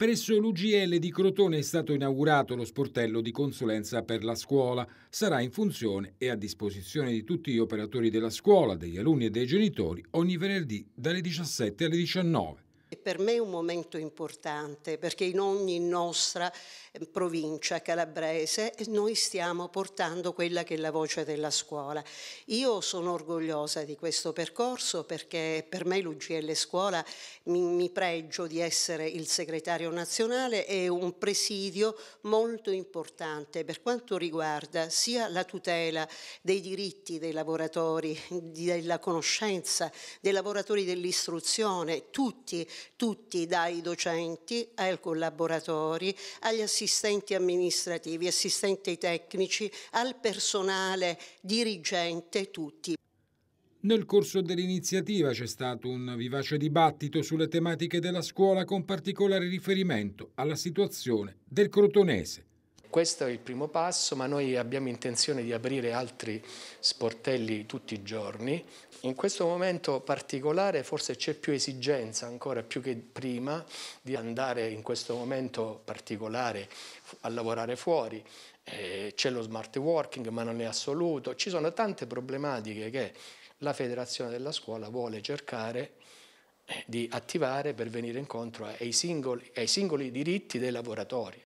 Presso l'UGL di Crotone è stato inaugurato lo sportello di consulenza per la scuola. Sarà in funzione e a disposizione di tutti gli operatori della scuola, degli alunni e dei genitori ogni venerdì dalle 17 alle 19 per me un momento importante perché in ogni nostra eh, provincia calabrese eh, noi stiamo portando quella che è la voce della scuola. Io sono orgogliosa di questo percorso perché per me l'UGL Scuola mi, mi pregio di essere il segretario nazionale è un presidio molto importante per quanto riguarda sia la tutela dei diritti dei lavoratori, della conoscenza, dei lavoratori dell'istruzione, tutti, tutti, dai docenti ai collaboratori, agli assistenti amministrativi, assistenti tecnici, al personale dirigente, tutti. Nel corso dell'iniziativa c'è stato un vivace dibattito sulle tematiche della scuola con particolare riferimento alla situazione del crotonese. Questo è il primo passo, ma noi abbiamo intenzione di aprire altri sportelli tutti i giorni. In questo momento particolare forse c'è più esigenza, ancora più che prima, di andare in questo momento particolare a lavorare fuori. Eh, c'è lo smart working, ma non è assoluto. Ci sono tante problematiche che la federazione della scuola vuole cercare eh, di attivare per venire incontro ai singoli, ai singoli diritti dei lavoratori.